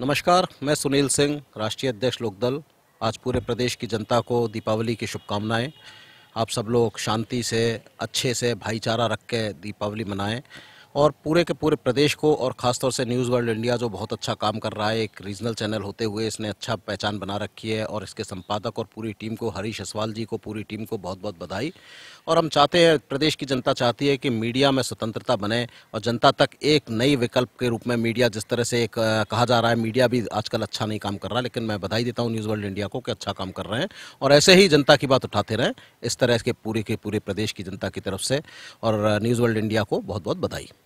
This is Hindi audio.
नमस्कार मैं सुनील सिंह राष्ट्रीय अध्यक्ष लोकदल आज पूरे प्रदेश की जनता को दीपावली की शुभकामनाएं आप सब लोग शांति से अच्छे से भाईचारा रख के दीपावली मनाएं और पूरे के पूरे प्रदेश को और ख़ासतौर से न्यूज़ वर्ल्ड इंडिया जो बहुत अच्छा काम कर रहा है एक रीजनल चैनल होते हुए इसने अच्छा पहचान बना रखी है और इसके संपादक और पूरी टीम को हरीश असवाल जी को पूरी टीम को बहुत बहुत बधाई और हम चाहते हैं प्रदेश की जनता चाहती है कि मीडिया में स्वतंत्रता बने और जनता तक एक नई विकल्प के रूप में मीडिया जिस तरह से एक कहा जा रहा है मीडिया भी आजकल अच्छा नहीं काम कर रहा लेकिन मैं बधाई देता हूँ न्यूज़ वर्ल्ड इंडिया को कि अच्छा काम कर रहे हैं और ऐसे ही जनता की बात उठाते रहें इस तरह के पूरे के पूरे प्रदेश की जनता की तरफ से और न्यूज़ वर्ल्ड इंडिया को बहुत बहुत बधाई